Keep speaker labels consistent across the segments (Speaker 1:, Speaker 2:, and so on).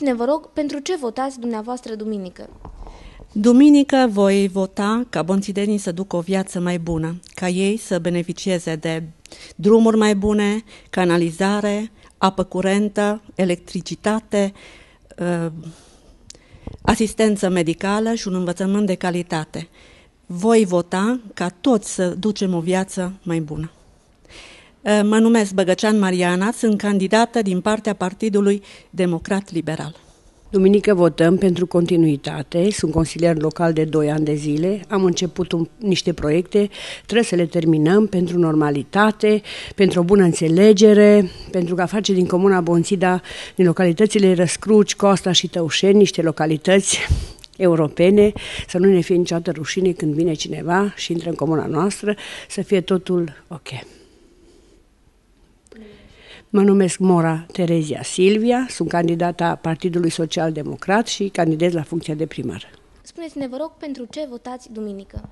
Speaker 1: Ne vă rog, pentru ce votați dumneavoastră duminică?
Speaker 2: Duminică voi vota ca bonțidenii să ducă o viață mai bună, ca ei să beneficieze de drumuri mai bune, canalizare, apă curentă, electricitate, ă, asistență medicală și un învățământ de calitate. Voi vota ca toți să ducem o viață mai bună. Eh, mă numesc Băgăcean Mariana, sunt candidată din partea Partidului Democrat Liberal.
Speaker 3: Duminică votăm pentru continuitate, sunt consilier local de 2 ani de zile, am început un, niște proiecte, trebuie să le terminăm pentru normalitate, pentru o bună înțelegere, pentru că a face din Comuna Bonțida, din localitățile Răscruci, Costa și Tăușeni, niște localități europene, să nu ne fie niciodată rușine când vine cineva și intră în comuna noastră, să fie totul ok. Mă numesc Mora Terezia Silvia, sunt candidata Partidului Social Democrat și candidez la funcția de primar.
Speaker 1: Spuneți-ne, vă rog, pentru ce votați duminică?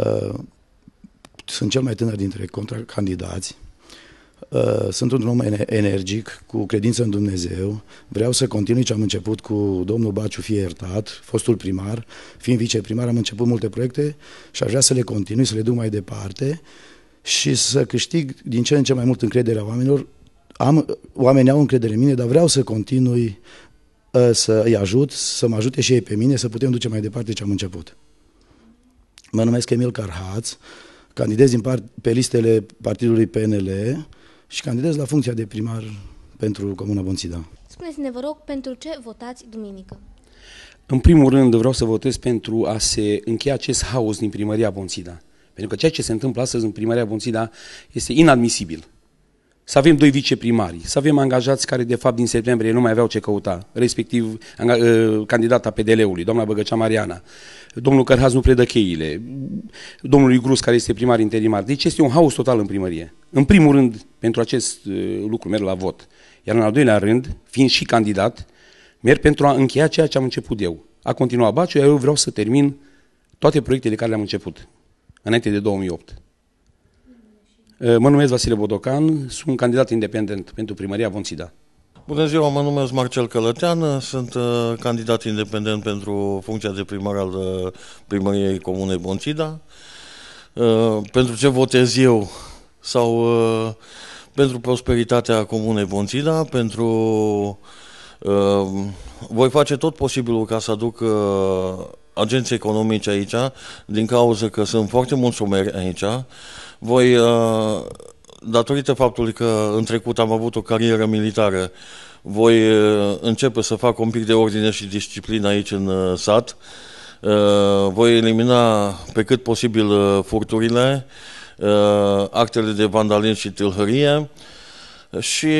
Speaker 4: Uh, sunt cel mai tânăr dintre contracandidați. Uh, sunt un om energic, cu credință în Dumnezeu. Vreau să continui ce am început cu domnul Baciu Fiertat, fostul primar. Fiind viceprimar, am început multe proiecte și aș vrea să le continui, să le duc mai departe. Uh, și să câștig din ce în ce mai mult încrederea oamenilor. Am, oamenii au încredere în mine, dar vreau să continui ă, să îi ajut, să mă ajute și ei pe mine, să putem duce mai departe ce am început. Mă numesc Emil Carhaț, candidez din part, pe listele partidului PNL și candidez la funcția de primar pentru Comuna Bonțida.
Speaker 1: Spuneți-ne, vă rog, pentru ce votați duminică?
Speaker 4: În primul rând vreau să votez pentru a se încheia
Speaker 5: acest haos din primăria Bonțida. Pentru că ceea ce se întâmplă astăzi în primăria Bunțida este inadmisibil. Să avem doi viceprimari, să avem angajați care de fapt din septembrie nu mai aveau ce căuta, respectiv ă, candidata PDL-ului, doamna Băgăcea Mariana, domnul Cărhaz nu predă cheile, domnului Grus care este primar interimar. Deci este un haos total în primărie. În primul rând, pentru acest ă, lucru merg la vot. Iar în al doilea rând, fiind și candidat, merg pentru a încheia ceea ce am început eu. A continuat Baciu, iar eu vreau să termin toate proiectele care le-am început înainte de 2008. Uh, mă numesc Vasile
Speaker 6: Bodocan, sunt candidat independent pentru primăria Vonțida. Bună ziua, mă numesc Marcel Călătean, sunt uh, candidat independent pentru funcția de primar al uh, primăriei Comunei Bonțida. Pentru ce votez eu? Sau pentru prosperitatea Comunei Bonțida, pentru... Voi face tot posibilul ca să aduc agenți economici aici, din cauza că sunt foarte mulți omeri aici. Voi, uh, datorită faptului că în trecut am avut o carieră militară, voi uh, începe să fac un pic de ordine și disciplină aici în uh, sat. Voi elimina pe cât posibil furturile, actele de vandalism și tâlhărie și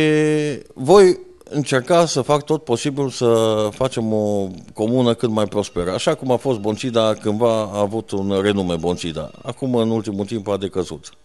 Speaker 6: voi încerca să fac tot posibil să facem o comună cât mai prosperă. Așa cum a fost Boncida, cândva a avut un renume Boncida. Acum, în ultimul timp, a decăzut.